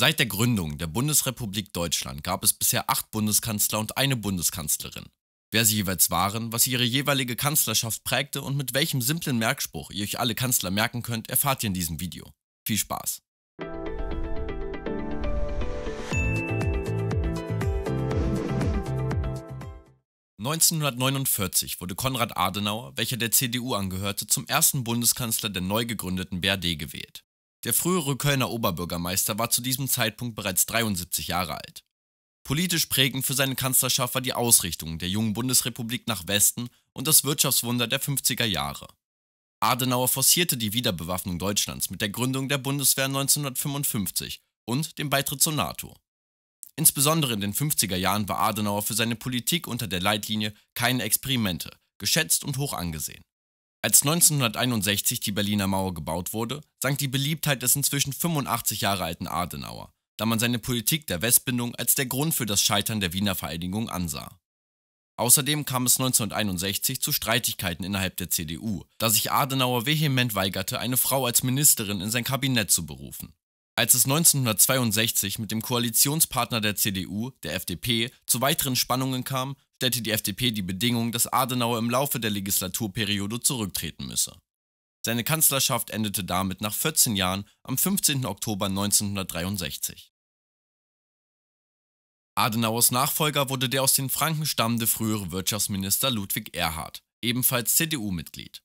Seit der Gründung der Bundesrepublik Deutschland gab es bisher acht Bundeskanzler und eine Bundeskanzlerin. Wer sie jeweils waren, was ihre jeweilige Kanzlerschaft prägte und mit welchem simplen Merkspruch ihr euch alle Kanzler merken könnt, erfahrt ihr in diesem Video. Viel Spaß! (1949) wurde Konrad Adenauer, welcher der CDU angehörte, zum ersten Bundeskanzler der neu gegründeten BRD gewählt der frühere Kölner Oberbürgermeister war zu diesem Zeitpunkt bereits 73 Jahre alt. Politisch prägend für seine Kanzlerschaft war die Ausrichtung der jungen Bundesrepublik nach Westen und das Wirtschaftswunder der 50er Jahre. Adenauer forcierte die Wiederbewaffnung Deutschlands mit der Gründung der Bundeswehr 1955 und dem Beitritt zur NATO. Insbesondere in den 50er Jahren war Adenauer für seine Politik unter der Leitlinie keine Experimente geschätzt und hoch angesehen. Als 1961 die Berliner Mauer gebaut wurde, sank die Beliebtheit des inzwischen 85 Jahre alten Adenauer, da man seine Politik der Westbindung als der Grund für das Scheitern der Wiener Vereinigung ansah. Außerdem kam es 1961 zu Streitigkeiten innerhalb der CDU, da sich Adenauer vehement weigerte, eine Frau als Ministerin in sein Kabinett zu berufen. Als es 1962 mit dem Koalitionspartner der CDU, der FDP, zu weiteren Spannungen kam, stellte die FDP die Bedingung, dass Adenauer im Laufe der Legislaturperiode zurücktreten müsse. Seine Kanzlerschaft endete damit nach 14 Jahren am 15. Oktober 1963. Adenauers Nachfolger wurde der aus den Franken stammende frühere Wirtschaftsminister Ludwig Erhard, ebenfalls CDU-Mitglied.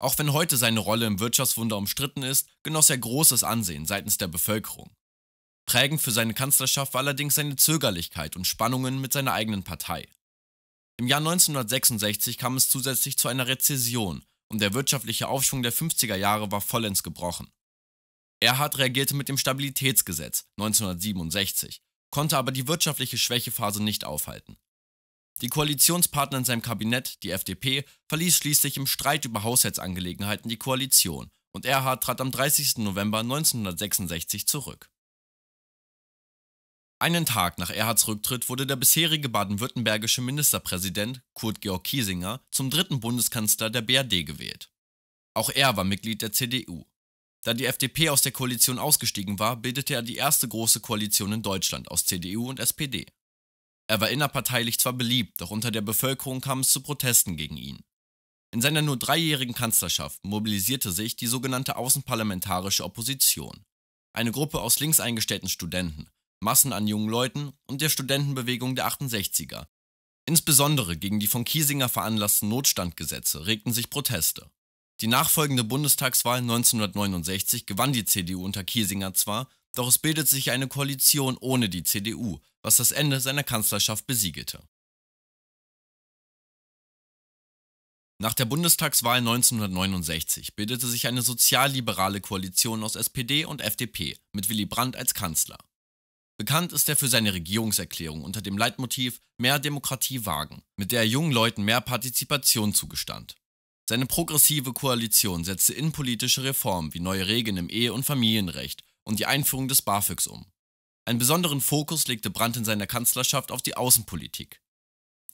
Auch wenn heute seine Rolle im Wirtschaftswunder umstritten ist, genoss er großes Ansehen seitens der Bevölkerung. Prägend für seine Kanzlerschaft war allerdings seine Zögerlichkeit und Spannungen mit seiner eigenen Partei. Im Jahr 1966 kam es zusätzlich zu einer Rezession und der wirtschaftliche Aufschwung der 50er Jahre war vollends gebrochen. Erhard reagierte mit dem Stabilitätsgesetz 1967, konnte aber die wirtschaftliche Schwächephase nicht aufhalten. Die Koalitionspartner in seinem Kabinett, die FDP, verließ schließlich im Streit über Haushaltsangelegenheiten die Koalition und Erhard trat am 30. November 1966 zurück. Einen Tag nach Erhards Rücktritt wurde der bisherige baden-württembergische Ministerpräsident Kurt Georg Kiesinger zum dritten Bundeskanzler der BRD gewählt. Auch er war Mitglied der CDU. Da die FDP aus der Koalition ausgestiegen war, bildete er die erste große Koalition in Deutschland aus CDU und SPD. Er war innerparteilich zwar beliebt, doch unter der Bevölkerung kam es zu Protesten gegen ihn. In seiner nur dreijährigen Kanzlerschaft mobilisierte sich die sogenannte außenparlamentarische Opposition, eine Gruppe aus links eingestellten Studenten, Massen an jungen Leuten und der Studentenbewegung der 68er. Insbesondere gegen die von Kiesinger veranlassten Notstandgesetze regten sich Proteste. Die nachfolgende Bundestagswahl 1969 gewann die CDU unter Kiesinger zwar, doch es bildete sich eine Koalition ohne die CDU, was das Ende seiner Kanzlerschaft besiegelte. Nach der Bundestagswahl 1969 bildete sich eine sozialliberale Koalition aus SPD und FDP mit Willy Brandt als Kanzler. Bekannt ist er für seine Regierungserklärung unter dem Leitmotiv Mehr Demokratie wagen, mit der er jungen Leuten mehr Partizipation zugestand. Seine progressive Koalition setzte innenpolitische Reformen wie neue Regeln im Ehe- und Familienrecht und die Einführung des BAföGs um. Einen besonderen Fokus legte Brandt in seiner Kanzlerschaft auf die Außenpolitik.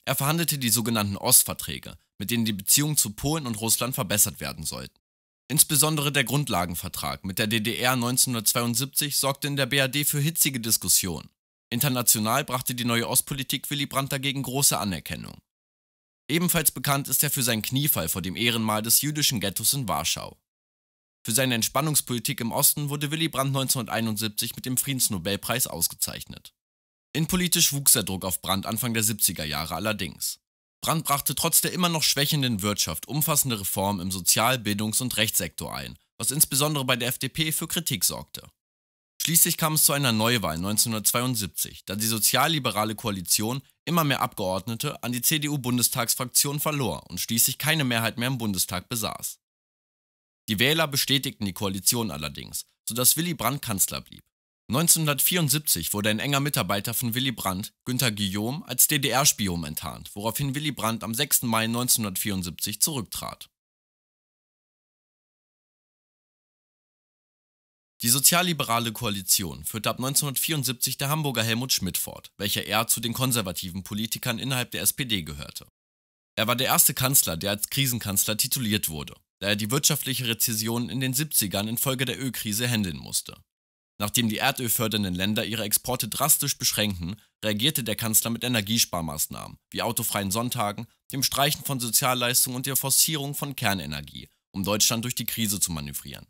Er verhandelte die sogenannten Ostverträge, mit denen die Beziehungen zu Polen und Russland verbessert werden sollten. Insbesondere der Grundlagenvertrag mit der DDR 1972 sorgte in der BRD für hitzige Diskussionen. International brachte die neue Ostpolitik Willy Brandt dagegen große Anerkennung. Ebenfalls bekannt ist er für seinen Kniefall vor dem Ehrenmal des jüdischen Ghettos in Warschau. Für seine Entspannungspolitik im Osten wurde Willy Brandt 1971 mit dem Friedensnobelpreis ausgezeichnet. Innenpolitisch wuchs der Druck auf Brandt Anfang der 70er Jahre allerdings. Brandt brachte trotz der immer noch schwächenden Wirtschaft umfassende Reformen im Sozial-, Bildungs- und Rechtssektor ein, was insbesondere bei der FDP für Kritik sorgte. Schließlich kam es zu einer Neuwahl 1972, da die sozialliberale Koalition immer mehr Abgeordnete an die CDU-Bundestagsfraktion verlor und schließlich keine Mehrheit mehr im Bundestag besaß. Die Wähler bestätigten die Koalition allerdings, sodass Willy Brandt Kanzler blieb. 1974 wurde ein enger Mitarbeiter von Willy Brandt, Günter Guillaume, als DDR-Spion enttarnt, woraufhin Willy Brandt am 6. Mai 1974 zurücktrat. Die sozialliberale Koalition führte ab 1974 der Hamburger Helmut Schmidt fort, welcher eher zu den konservativen Politikern innerhalb der SPD gehörte. Er war der erste Kanzler, der als Krisenkanzler tituliert wurde, da er die wirtschaftliche Rezession in den 70ern infolge der Ölkrise händeln musste. Nachdem die erdölfördernden Länder ihre Exporte drastisch beschränkten, reagierte der Kanzler mit Energiesparmaßnahmen, wie autofreien Sonntagen, dem Streichen von Sozialleistungen und der Forcierung von Kernenergie, um Deutschland durch die Krise zu manövrieren.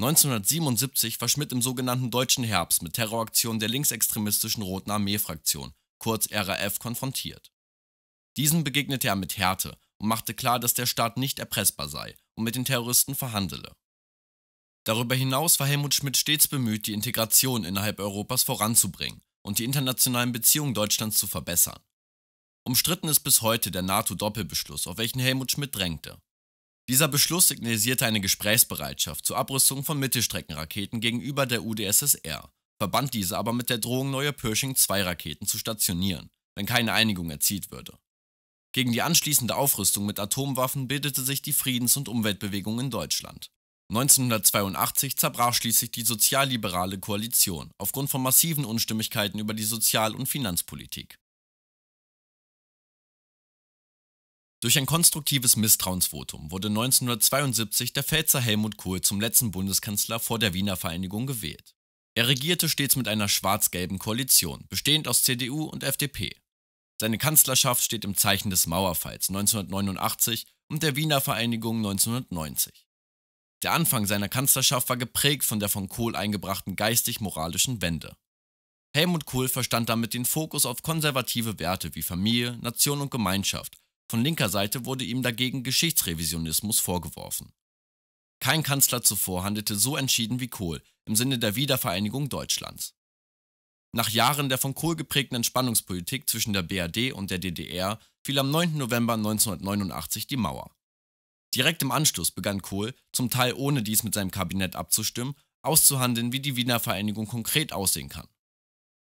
1977 war Schmidt im sogenannten Deutschen Herbst mit Terroraktionen der linksextremistischen Roten Armee-Fraktion, kurz RAF, konfrontiert. Diesen begegnete er mit Härte und machte klar, dass der Staat nicht erpressbar sei und mit den Terroristen verhandele. Darüber hinaus war Helmut Schmidt stets bemüht, die Integration innerhalb Europas voranzubringen und die internationalen Beziehungen Deutschlands zu verbessern. Umstritten ist bis heute der NATO-Doppelbeschluss, auf welchen Helmut Schmidt drängte. Dieser Beschluss signalisierte eine Gesprächsbereitschaft zur Abrüstung von Mittelstreckenraketen gegenüber der UdSSR, verband diese aber mit der Drohung, neue Pershing-2-Raketen zu stationieren, wenn keine Einigung erzielt würde. Gegen die anschließende Aufrüstung mit Atomwaffen bildete sich die Friedens- und Umweltbewegung in Deutschland. 1982 zerbrach schließlich die sozialliberale Koalition aufgrund von massiven Unstimmigkeiten über die Sozial- und Finanzpolitik. Durch ein konstruktives Misstrauensvotum wurde 1972 der Pfälzer Helmut Kohl zum letzten Bundeskanzler vor der Wiener Vereinigung gewählt. Er regierte stets mit einer schwarz-gelben Koalition, bestehend aus CDU und FDP. Seine Kanzlerschaft steht im Zeichen des Mauerfalls 1989 und der Wiener Vereinigung 1990. Der Anfang seiner Kanzlerschaft war geprägt von der von Kohl eingebrachten geistig-moralischen Wende. Helmut Kohl verstand damit den Fokus auf konservative Werte wie Familie, Nation und Gemeinschaft. Von linker Seite wurde ihm dagegen Geschichtsrevisionismus vorgeworfen. Kein Kanzler zuvor handelte so entschieden wie Kohl im Sinne der Wiedervereinigung Deutschlands. Nach Jahren der von Kohl geprägten Spannungspolitik zwischen der BRD und der DDR fiel am 9. November 1989 die Mauer. Direkt im Anschluss begann Kohl, zum Teil ohne dies mit seinem Kabinett abzustimmen, auszuhandeln, wie die Wiener Vereinigung konkret aussehen kann.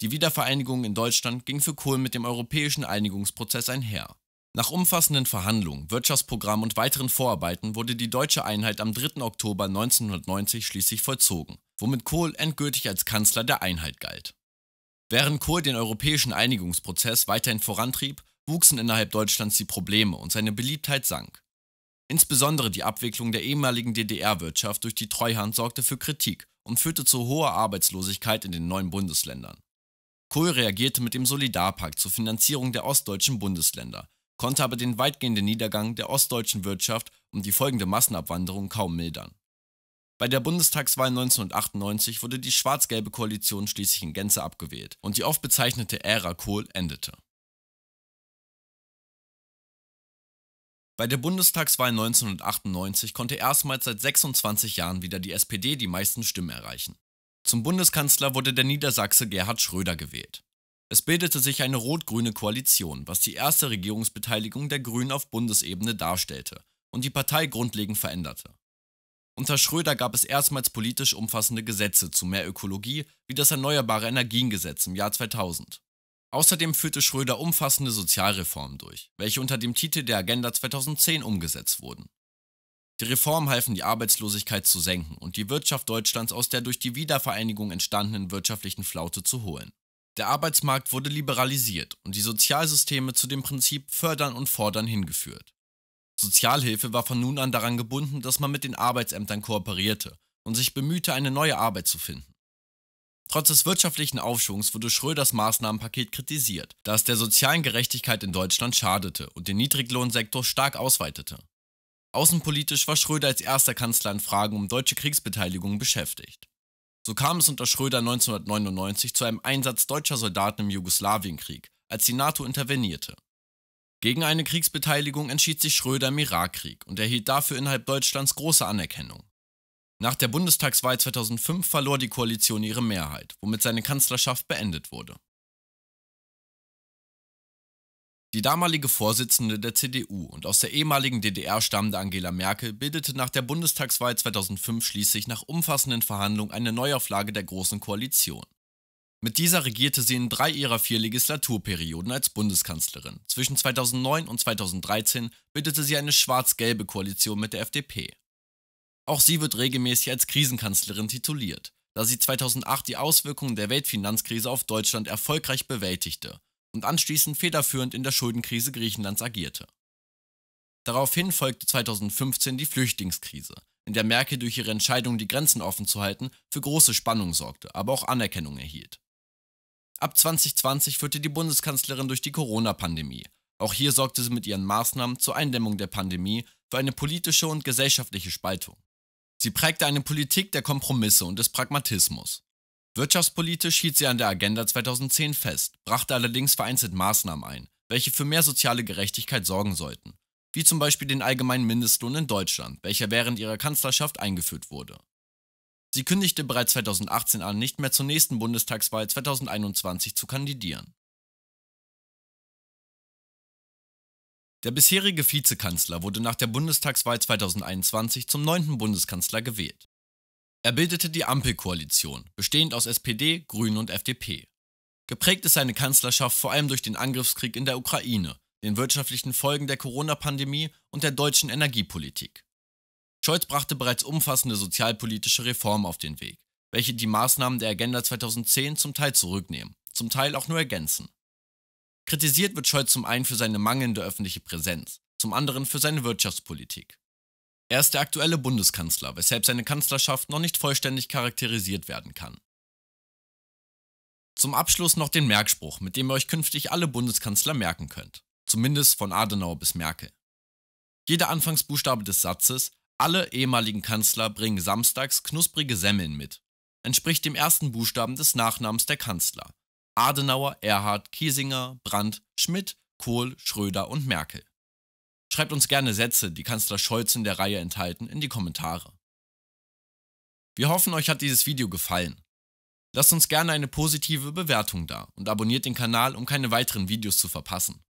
Die Wiedervereinigung in Deutschland ging für Kohl mit dem europäischen Einigungsprozess einher. Nach umfassenden Verhandlungen, Wirtschaftsprogramm und weiteren Vorarbeiten wurde die deutsche Einheit am 3. Oktober 1990 schließlich vollzogen, womit Kohl endgültig als Kanzler der Einheit galt. Während Kohl den europäischen Einigungsprozess weiterhin vorantrieb, wuchsen innerhalb Deutschlands die Probleme und seine Beliebtheit sank. Insbesondere die Abwicklung der ehemaligen DDR-Wirtschaft durch die Treuhand sorgte für Kritik und führte zu hoher Arbeitslosigkeit in den neuen Bundesländern. Kohl reagierte mit dem Solidarpakt zur Finanzierung der ostdeutschen Bundesländer, konnte aber den weitgehenden Niedergang der ostdeutschen Wirtschaft und die folgende Massenabwanderung kaum mildern. Bei der Bundestagswahl 1998 wurde die schwarz-gelbe Koalition schließlich in Gänze abgewählt und die oft bezeichnete Ära Kohl endete. Bei der Bundestagswahl 1998 konnte erstmals seit 26 Jahren wieder die SPD die meisten Stimmen erreichen. Zum Bundeskanzler wurde der Niedersachse Gerhard Schröder gewählt. Es bildete sich eine rot-grüne Koalition, was die erste Regierungsbeteiligung der Grünen auf Bundesebene darstellte und die Partei grundlegend veränderte. Unter Schröder gab es erstmals politisch umfassende Gesetze zu mehr Ökologie, wie das Erneuerbare Energiengesetz im Jahr 2000. Außerdem führte Schröder umfassende Sozialreformen durch, welche unter dem Titel der Agenda 2010 umgesetzt wurden. Die Reformen halfen die Arbeitslosigkeit zu senken und die Wirtschaft Deutschlands aus der durch die Wiedervereinigung entstandenen wirtschaftlichen Flaute zu holen. Der Arbeitsmarkt wurde liberalisiert und die Sozialsysteme zu dem Prinzip Fördern und Fordern hingeführt. Sozialhilfe war von nun an daran gebunden, dass man mit den Arbeitsämtern kooperierte und sich bemühte, eine neue Arbeit zu finden. Trotz des wirtschaftlichen Aufschwungs wurde Schröders Maßnahmenpaket kritisiert, da es der sozialen Gerechtigkeit in Deutschland schadete und den Niedriglohnsektor stark ausweitete. Außenpolitisch war Schröder als erster Kanzler in Fragen um deutsche Kriegsbeteiligung beschäftigt. So kam es unter Schröder 1999 zu einem Einsatz deutscher Soldaten im Jugoslawienkrieg, als die NATO intervenierte. Gegen eine Kriegsbeteiligung entschied sich Schröder im Irakkrieg und erhielt dafür innerhalb Deutschlands große Anerkennung. Nach der Bundestagswahl 2005 verlor die Koalition ihre Mehrheit, womit seine Kanzlerschaft beendet wurde. Die damalige Vorsitzende der CDU und aus der ehemaligen DDR stammende Angela Merkel bildete nach der Bundestagswahl 2005 schließlich nach umfassenden Verhandlungen eine Neuauflage der Großen Koalition. Mit dieser regierte sie in drei ihrer vier Legislaturperioden als Bundeskanzlerin. Zwischen 2009 und 2013 bildete sie eine schwarz-gelbe Koalition mit der FDP. Auch sie wird regelmäßig als Krisenkanzlerin tituliert, da sie 2008 die Auswirkungen der Weltfinanzkrise auf Deutschland erfolgreich bewältigte und anschließend federführend in der Schuldenkrise Griechenlands agierte. Daraufhin folgte 2015 die Flüchtlingskrise, in der Merkel durch ihre Entscheidung, die Grenzen offen zu halten, für große Spannung sorgte, aber auch Anerkennung erhielt. Ab 2020 führte die Bundeskanzlerin durch die Corona-Pandemie. Auch hier sorgte sie mit ihren Maßnahmen zur Eindämmung der Pandemie für eine politische und gesellschaftliche Spaltung. Sie prägte eine Politik der Kompromisse und des Pragmatismus. Wirtschaftspolitisch hielt sie an der Agenda 2010 fest, brachte allerdings vereinzelt Maßnahmen ein, welche für mehr soziale Gerechtigkeit sorgen sollten, wie zum Beispiel den allgemeinen Mindestlohn in Deutschland, welcher während ihrer Kanzlerschaft eingeführt wurde. Sie kündigte bereits 2018 an, nicht mehr zur nächsten Bundestagswahl 2021 zu kandidieren. Der bisherige Vizekanzler wurde nach der Bundestagswahl 2021 zum neunten Bundeskanzler gewählt. Er bildete die Ampelkoalition, bestehend aus SPD, Grünen und FDP. Geprägt ist seine Kanzlerschaft vor allem durch den Angriffskrieg in der Ukraine, den wirtschaftlichen Folgen der Corona-Pandemie und der deutschen Energiepolitik. Scholz brachte bereits umfassende sozialpolitische Reformen auf den Weg, welche die Maßnahmen der Agenda 2010 zum Teil zurücknehmen, zum Teil auch nur ergänzen. Kritisiert wird Scholz zum einen für seine mangelnde öffentliche Präsenz, zum anderen für seine Wirtschaftspolitik. Er ist der aktuelle Bundeskanzler, weshalb seine Kanzlerschaft noch nicht vollständig charakterisiert werden kann. Zum Abschluss noch den Merkspruch, mit dem ihr euch künftig alle Bundeskanzler merken könnt. Zumindest von Adenauer bis Merkel. Jeder Anfangsbuchstabe des Satzes, alle ehemaligen Kanzler bringen samstags knusprige Semmeln mit, entspricht dem ersten Buchstaben des Nachnamens der Kanzler, Adenauer, Erhard, Kiesinger, Brandt, Schmidt, Kohl, Schröder und Merkel. Schreibt uns gerne Sätze, die Kanzler Scholz in der Reihe enthalten, in die Kommentare. Wir hoffen, euch hat dieses Video gefallen. Lasst uns gerne eine positive Bewertung da und abonniert den Kanal, um keine weiteren Videos zu verpassen.